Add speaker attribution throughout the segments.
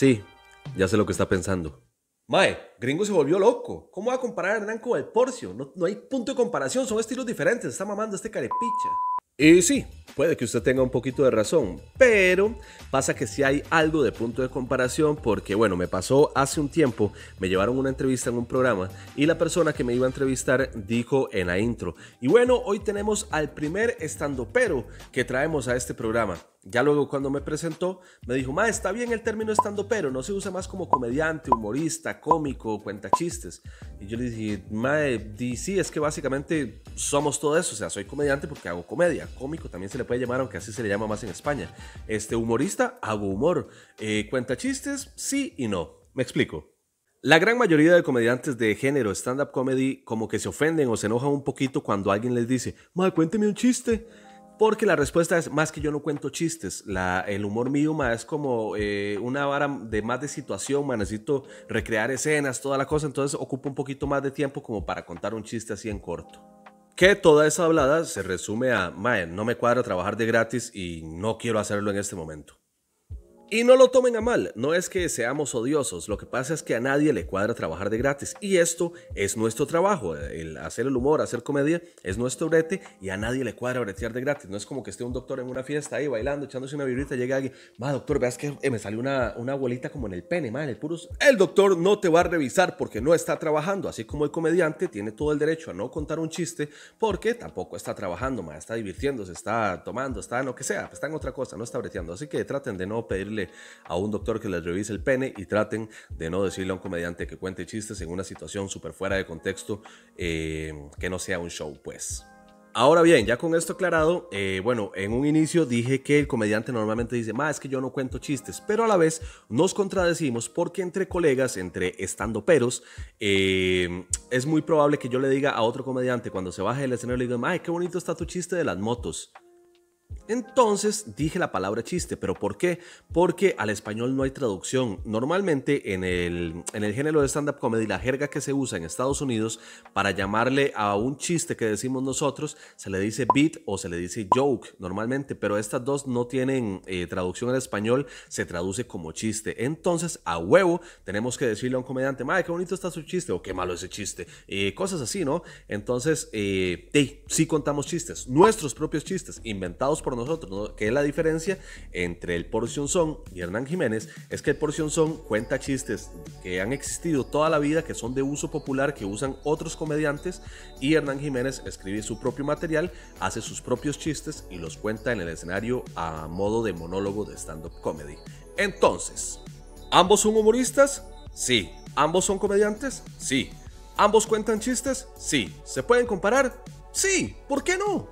Speaker 1: Sí, ya sé lo que está pensando. Mae, gringo se volvió loco. ¿Cómo va a comparar a Hernán con el Porcio? No, hay punto de comparación, son estilos diferentes. Está mamando este carepicha. Y sí, puede que usted tenga un poquito de razón, pero pasa que si sí hay algo de punto de comparación porque, bueno, me pasó hace un tiempo, me llevaron una entrevista en un programa y la persona que me iba a entrevistar dijo en la intro, y bueno, hoy tenemos al primer estandopero que traemos a este programa. Ya luego cuando me presentó, me dijo, ma, está bien el término estando pero, no se usa más como comediante, humorista, cómico, cuenta chistes. Y yo le dije, ma, eh, sí, es que básicamente somos todo eso, o sea, soy comediante porque hago comedia, cómico también se le puede llamar, aunque así se le llama más en España. Este humorista, hago humor. Eh, cuenta chistes, sí y no. Me explico. La gran mayoría de comediantes de género stand-up comedy como que se ofenden o se enojan un poquito cuando alguien les dice, ma, cuénteme un chiste. Porque la respuesta es más que yo no cuento chistes. el humor mío es como eh, una vara de más de situación. necesito recrear escenas, toda la cosa. Entonces ocupa un poquito más de tiempo como para contar un chiste así en corto. Que toda esa hablada se resume a, mae, no me cuadra trabajar de gratis y no quiero hacerlo en este momento. Y no lo tomen a mal, no es que seamos odiosos, lo que pasa es que a nadie le cuadra trabajar de gratis y esto es nuestro trabajo, el hacer el humor, hacer comedia es nuestro brete y a nadie le cuadra bretear de gratis, no es como que esté un doctor en una fiesta ahí bailando, echándose una y llega alguien, va doctor, veas que eh, me salió una, una bolita como en el pene, ma, el puro... El doctor no te va a revisar porque no está trabajando, así como el comediante tiene todo el derecho a no contar un chiste porque tampoco está trabajando, ma, está divirtiéndose, está tomando, está en lo que sea, está en otra cosa, no está breteando, así que traten de no pedirle a un doctor que les revise el pene y traten de no decirle a un comediante que cuente chistes en una situación súper fuera de contexto eh, que no sea un show, pues. Ahora bien, ya con esto aclarado, eh, bueno, en un inicio dije que el comediante normalmente dice, ma, es que yo no cuento chistes, pero a la vez nos contradecimos porque entre colegas, entre estando peros, eh, es muy probable que yo le diga a otro comediante cuando se baje del escenario, le diga, ma, qué bonito está tu chiste de las motos. Entonces dije la palabra chiste, pero ¿por qué? Porque al español no hay traducción. Normalmente en el, en el género de stand-up comedy, la jerga que se usa en Estados Unidos para llamarle a un chiste que decimos nosotros, se le dice beat o se le dice joke normalmente, pero estas dos no tienen eh, traducción al español, se traduce como chiste. Entonces, a huevo, tenemos que decirle a un comediante, madre, qué bonito está su chiste o qué malo ese chiste, cosas así, ¿no? Entonces, eh, sí contamos chistes, nuestros propios chistes, inventados por nosotros, nosotros, que es la diferencia entre el Porción Son y Hernán Jiménez, es que el Porción Son cuenta chistes que han existido toda la vida, que son de uso popular, que usan otros comediantes, y Hernán Jiménez escribe su propio material, hace sus propios chistes y los cuenta en el escenario a modo de monólogo de stand-up comedy. Entonces, ¿ambos son humoristas? Sí. ¿Ambos son comediantes? Sí. ¿Ambos cuentan chistes? Sí. ¿Se pueden comparar? Sí. ¿Por qué no?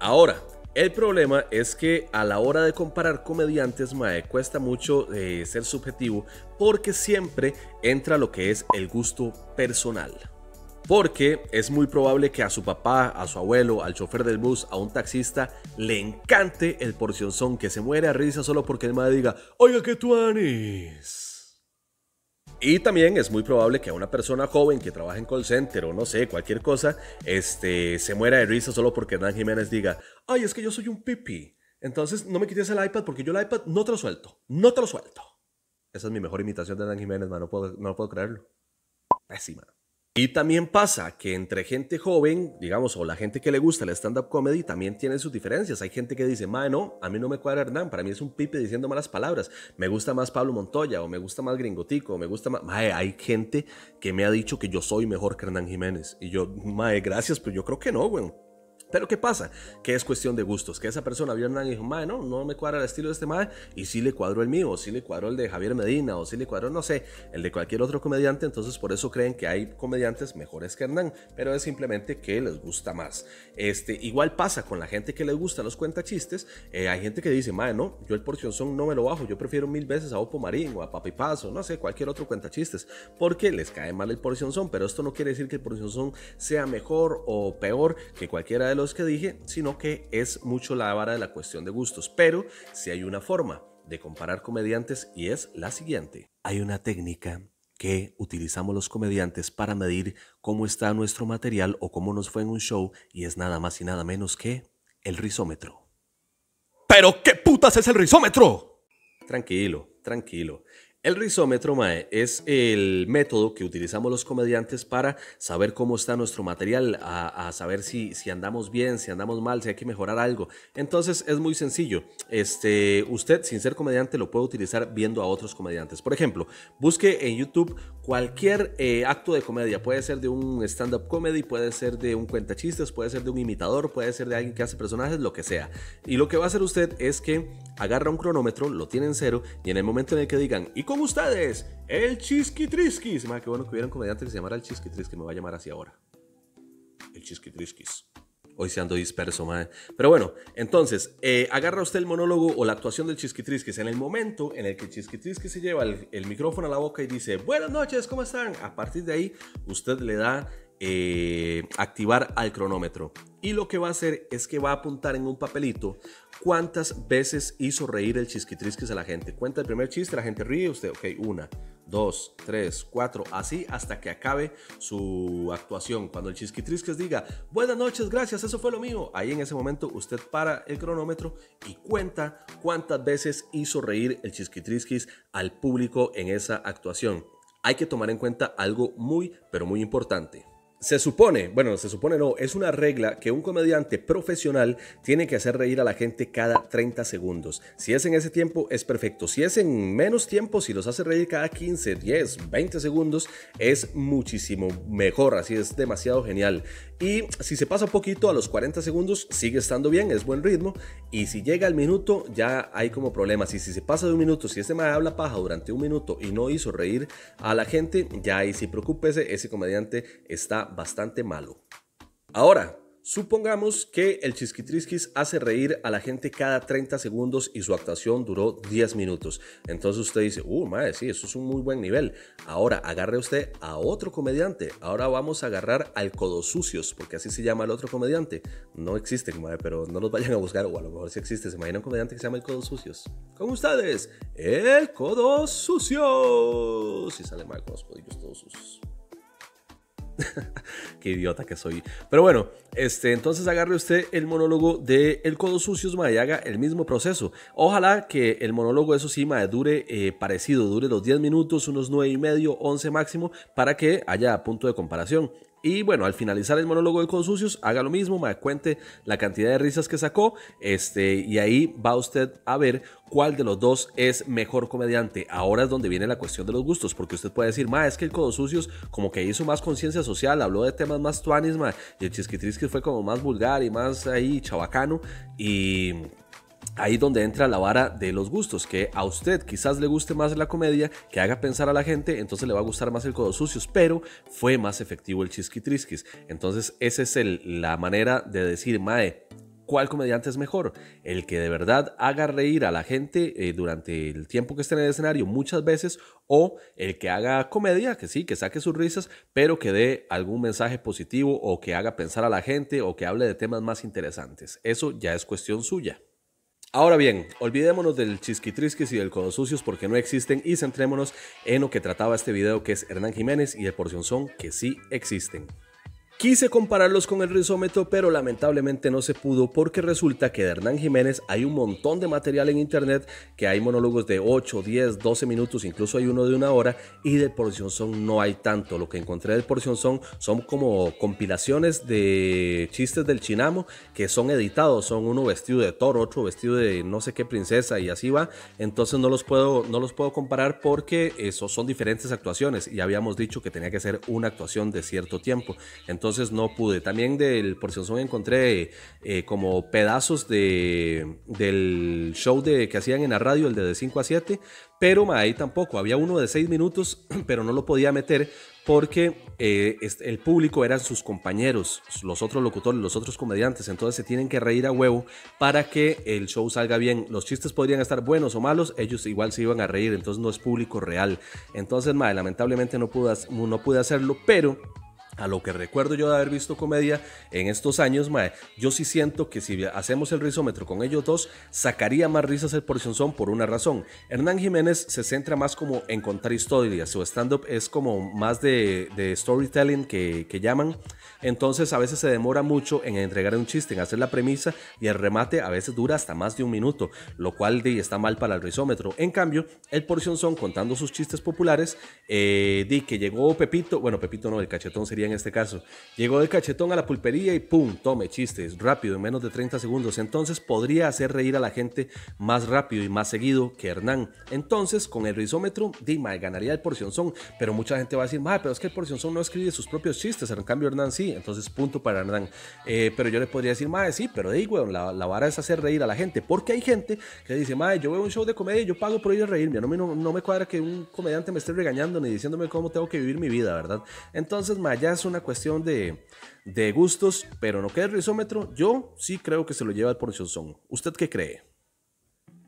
Speaker 1: Ahora, el problema es que a la hora de comparar comediantes, Mae, cuesta mucho eh, ser subjetivo porque siempre entra lo que es el gusto personal. Porque es muy probable que a su papá, a su abuelo, al chofer del bus, a un taxista, le encante el porcionzón que se muere a risa solo porque el Mae diga, oiga, que tú anís. Y también es muy probable que a una persona joven que trabaja en call center o no sé, cualquier cosa, este, se muera de risa solo porque Dan Jiménez diga, ay, es que yo soy un pipi. Entonces no me quites el iPad porque yo el iPad no te lo suelto. No te lo suelto. Esa es mi mejor imitación de Dan Jiménez, No puedo, no puedo creerlo. Pésima. Y también pasa que entre gente joven, digamos, o la gente que le gusta la stand-up comedy, también tiene sus diferencias. Hay gente que dice, mae, no, a mí no me cuadra Hernán, para mí es un pipe diciendo malas palabras. Me gusta más Pablo Montoya, o me gusta más Gringotico, o me gusta más. Mae, hay gente que me ha dicho que yo soy mejor que Hernán Jiménez. Y yo, mae, gracias, pero yo creo que no, güey. Pero ¿qué pasa? Que es cuestión de gustos. Que esa persona vio a Hernán y dijo, no, no me cuadra el estilo de este madre. Y sí le cuadro el mío, o sí le cuadro el de Javier Medina, o sí le cuadro no sé, el de cualquier otro comediante. Entonces por eso creen que hay comediantes mejores que Hernán. Pero es simplemente que les gusta más. Este, igual pasa con la gente que les gusta los cuentachistes. Eh, hay gente que dice, Mae, no, yo el son no me lo bajo. Yo prefiero mil veces a Opo Marín o a Papi Paso, no sé, cualquier otro cuentachistes. Porque les cae mal el son Pero esto no quiere decir que el son sea mejor o peor que cualquiera de los que dije, sino que es mucho la vara de la cuestión de gustos. Pero si hay una forma de comparar comediantes y es la siguiente. Hay una técnica que utilizamos los comediantes para medir cómo está nuestro material o cómo nos fue en un show y es nada más y nada menos que el rizómetro. ¿Pero qué putas es el rizómetro? Tranquilo, tranquilo. El rizómetro, Mae, es el método que utilizamos los comediantes para saber cómo está nuestro material, a, saber si, andamos bien, si andamos mal, si hay que mejorar algo. Entonces es muy sencillo. Este, usted, sin ser comediante, lo puede utilizar viendo a otros comediantes. Por ejemplo, busque en YouTube cualquier eh, acto de comedia. Puede ser de un stand-up comedy, puede ser de un cuentachistes, puede ser de un imitador, puede ser de alguien que hace personajes, lo que sea. Y lo que va a hacer usted es que agarra un cronómetro, lo tiene en cero, y en el momento en el que digan, con ustedes, el Chisquitrisquis. más bueno que hubiera un comediante que se llamara el Que Me va a llamar así ahora. El Chisquitrisquis. Hoy se ando disperso, madre. Pero bueno, entonces, eh, agarra usted el monólogo o la actuación del Chisquitrisquis en el momento en el que Chisquitrisquis se lleva el, micrófono a la boca y dice, buenas noches, ¿cómo están? A partir de ahí, usted le da eh, activar al cronómetro. Y lo que va a hacer es que va a apuntar en un papelito cuántas veces hizo reír el chisquitrisquis a la gente. Cuenta el primer chiste, la gente ríe, usted, ok, una, dos, tres, cuatro, así hasta que acabe su actuación. Cuando el chisquitrisquis diga, buenas noches, gracias, eso fue lo mío, ahí en ese momento usted para el cronómetro y cuenta cuántas veces hizo reír el chisquitrisquis al público en esa actuación. Hay que tomar en cuenta algo muy, pero muy importante. Se supone, bueno, se supone no, es una regla que un comediante profesional tiene que hacer reír a la gente cada 30 segundos. Si es en ese tiempo, es perfecto. Si es en menos tiempo, si los hace reír cada 15, 10, 20 segundos, es muchísimo mejor. Así es demasiado genial. Y si se pasa poquito a los 40 segundos, sigue estando bien, es buen ritmo. Y si llega al minuto, ya hay como problemas. Y si se pasa de un minuto, si este me habla paja durante un minuto y no hizo reír a la gente, ya ahí si preocúpese, ese comediante está bastante malo. Ahora, supongamos que el chisquitrisquis hace reír a la gente cada 30 segundos y su actuación duró 10 minutos. Entonces usted dice, uh, madre, sí, eso es un muy buen nivel. Ahora agarre usted a otro comediante. Ahora vamos a agarrar al sucios, porque así se llama el otro comediante. No existe, madre, pero no los vayan a buscar, o a lo mejor sí existe. ¿Se imagina un comediante que se llama el sucios Con ustedes, el Codosucios. si sale mal con los todos sucios. Qué idiota que soy. Pero bueno, este, entonces agarre usted el monólogo de El Codo Sucios, y haga el mismo proceso. Ojalá que el monólogo, eso sí, dure eh, parecido, dure los 10 minutos, unos 9 y medio, 11 máximo, para que haya punto de comparación. Y bueno, al finalizar el monólogo de Sucios, haga lo mismo, me cuente la cantidad de risas que sacó, este, y ahí va usted a ver cuál de los dos es mejor comediante. Ahora es donde viene la cuestión de los gustos, porque usted puede decir, ma, es que el Sucios como que hizo más conciencia social, habló de temas más tuanis, y el Chisquitriz que fue como más vulgar y más ahí chabacano, y ahí donde entra la vara de los gustos, que a usted quizás le guste más la comedia, que haga pensar a la gente, entonces le va a gustar más el Codos Sucios, pero fue más efectivo el Chisquitrisquis. Entonces esa es la manera de decir, mae, ¿cuál comediante es mejor? El que de verdad haga reír a la gente eh, durante el tiempo que esté en el escenario muchas veces o el que haga comedia, que sí, que saque sus risas, pero que dé algún mensaje positivo o que haga pensar a la gente o que hable de temas más interesantes. Eso ya es cuestión suya. Ahora bien, olvidémonos del chisquitrisquis y del codo sucios porque no existen y centrémonos en lo que trataba este video que es Hernán Jiménez y el son que sí existen. Quise compararlos con el rizómetro, pero lamentablemente no se pudo porque resulta que de Hernán Jiménez hay un montón de material en internet, que hay monólogos de 8, 10, 12 minutos, incluso hay uno de una hora, y de Porción Son no hay tanto. Lo que encontré de Porción Son son como compilaciones de chistes del chinamo que son editados, son uno vestido de toro, otro vestido de no sé qué princesa y así va. Entonces no los puedo, no los puedo comparar porque son diferentes actuaciones y habíamos dicho que tenía que ser una actuación de cierto tiempo. Entonces entonces no pude. También del porción son encontré eh, como pedazos del show de, que hacían en la radio, el de, de 5 a 7, pero ma, ahí tampoco. Había uno de 6 minutos, pero no lo podía meter porque eh, el público eran sus compañeros, los otros locutores, los otros comediantes, entonces se tienen que reír a huevo para que el show salga bien. Los chistes podrían estar buenos o malos, ellos igual se iban a reír, entonces no es público real. Entonces, ma, lamentablemente no pude, no pude hacerlo, pero a lo que recuerdo yo de haber visto comedia en estos años, mae, yo sí siento que si hacemos el rizómetro con ellos dos, sacaría más risas el son por una razón. Hernán Jiménez se centra más como en contar historias, su stand-up es como más de, storytelling que, llaman, entonces a veces se demora mucho en entregar un chiste, en hacer la premisa y el remate a veces dura hasta más de un minuto, lo cual está mal para el rizómetro. En cambio, el son contando sus chistes populares, eh, di que llegó Pepito, bueno, Pepito no, el cachetón sería en este caso. Llegó de cachetón a la pulpería y ¡pum! Tome chistes, rápido, en menos de 30 segundos. Entonces podría hacer reír a la gente más rápido y más seguido que Hernán. Entonces, con el rizómetro, Dima ganaría el son Pero mucha gente va a decir, pero es que el son no escribe sus propios chistes. En cambio, Hernán sí. Entonces, punto para Hernán. Eh, pero yo le podría decir, madre, sí, pero ahí, weón, la, vara es hacer reír a la gente. Porque hay gente que dice, madre, yo veo un show de comedia y yo pago por ir a reírme. No me, cuadra que un comediante me esté regañando ni diciéndome cómo tengo que vivir mi vida, ¿verdad? Entonces, ma, ya es una cuestión de, gustos, pero no queda el rizómetro. Yo sí creo que se lo lleva el Song. ¿Usted qué cree?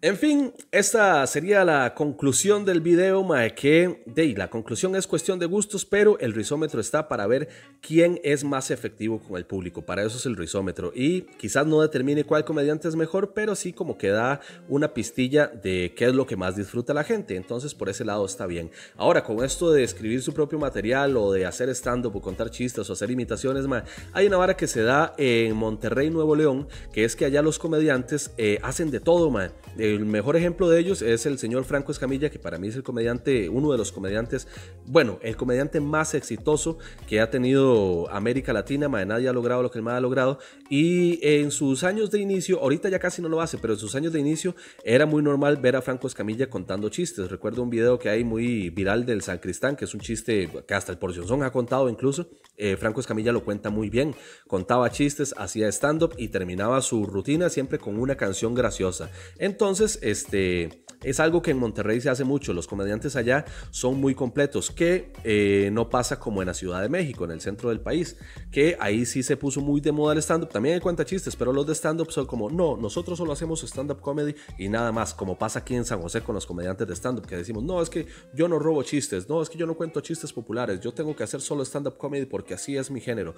Speaker 1: En fin, esta sería la conclusión del video, mae, que de, la conclusión es cuestión de gustos, pero el risómetro está para ver quién es más efectivo con el público, para eso es el risómetro, y quizás no determine cuál comediante es mejor, pero sí como que da una pistilla de qué es lo que más disfruta la gente, entonces por ese lado está bien. Ahora, con esto de escribir su propio material o de hacer stand-up o contar chistes o hacer imitaciones, mae, hay una vara que se da en Monterrey, Nuevo León, que es que allá los comediantes eh, hacen de todo, mae. Eh, el mejor ejemplo de ellos es el señor Franco Escamilla, que para mí es el comediante, uno de los comediantes, bueno, el comediante más exitoso que ha tenido América Latina. de nadie ha logrado lo que él más ha logrado. Y en sus años de inicio, ahorita ya casi no lo hace, pero en sus años de inicio era muy normal ver a Franco Escamilla contando chistes. Recuerdo un video que hay muy viral del San Cristán, que es un chiste que hasta el Porcionzón ha contado incluso. Eh, Franco Escamilla lo cuenta muy bien. Contaba chistes, hacía stand-up y terminaba su rutina siempre con una canción graciosa. Entonces, entonces, este, es algo que en Monterrey se hace mucho. Los comediantes allá son muy completos, que eh, no pasa como en la Ciudad de México, en el centro del país, que ahí sí se puso muy de moda el stand-up. También hay cuenta chistes, pero los de stand-up son como, no, nosotros solo hacemos stand-up comedy y nada más, como pasa aquí en San José con los comediantes de stand-up, que decimos, no, es que yo no robo chistes, no, es que yo no cuento chistes populares, yo tengo que hacer solo stand-up comedy porque así es mi género.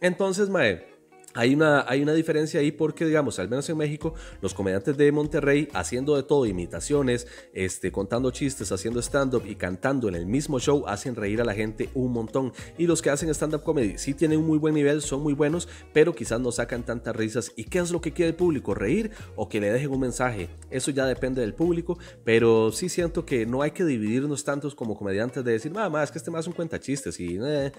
Speaker 1: Entonces, Mae hay una, hay una diferencia ahí porque, digamos, al menos en México, los comediantes de Monterrey haciendo de todo, imitaciones, este, contando chistes, haciendo stand-up y cantando en el mismo show, hacen reír a la gente un montón. Y los que hacen stand-up comedy sí tienen un muy buen nivel, son muy buenos, pero quizás no sacan tantas risas. ¿Y qué es lo que quiere el público? ¿Reír o que le dejen un mensaje? Eso ya depende del público, pero sí siento que no hay que dividirnos tantos como comediantes de decir, ah, más es que este más un cuenta chistes y, eh,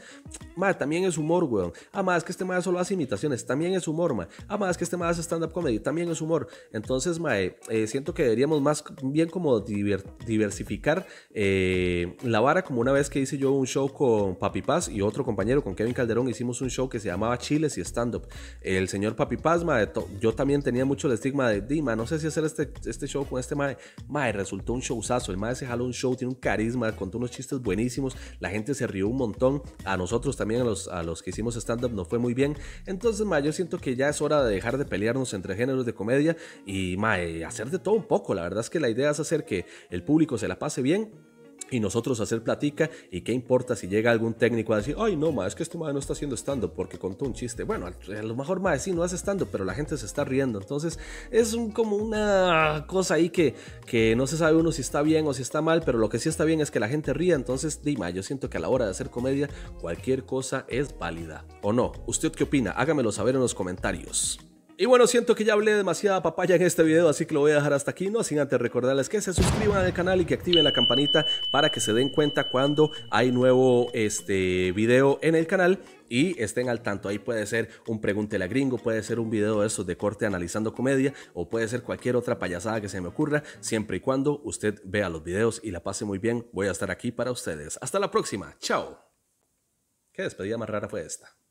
Speaker 1: también es humor, weón. Ah, más que este más solo hace imitaciones también es humor, mae. Ah, más que este mae es stand-up comedy, también es humor. Entonces, mae, eh, siento que deberíamos más bien como diversificar eh, la vara, como una vez que hice yo un show con Papi Paz y otro compañero, con Kevin Calderón, hicimos un show que se llamaba Chiles y stand-up. El señor Papi Paz, mae, yo también tenía mucho el estigma de, Dima, no sé si hacer este, este show con este mae. Mae, resultó un showzazo. El mae se jaló un show, tiene un carisma, contó unos chistes buenísimos, la gente se rió un montón. A nosotros también, a los, a los que hicimos stand-up, nos fue muy bien. Entonces, mae, yo siento que ya es hora de dejar de pelearnos entre géneros de comedia y hacer de todo un poco. La verdad es que la idea es hacer que el público se la pase bien y nosotros hacer platica y qué importa si llega algún técnico a decir, ay no, ma, es que este madre no está haciendo stand porque contó un chiste. Bueno, a lo mejor ma sí no hace stand pero la gente se está riendo. Entonces es como una cosa ahí que, que no se sabe uno si está bien o si está mal, pero lo que sí está bien es que la gente ría. Entonces, Dima, yo siento que a la hora de hacer comedia cualquier cosa es válida. ¿O no? ¿Usted qué opina? Hágamelo saber en los comentarios. Y bueno, siento que ya hablé demasiada papaya en este video, así que lo voy a dejar hasta aquí, no sin antes recordarles que se suscriban al canal y que activen la campanita para que se den cuenta cuando hay nuevo este video en el canal y estén al tanto. Ahí puede ser un preguntela a gringo, puede ser un video de esos de corte analizando comedia o puede ser cualquier otra payasada que se me ocurra, siempre y cuando usted vea los videos y la pase muy bien. Voy a estar aquí para ustedes. Hasta la próxima. Chao. Qué despedida más rara fue esta.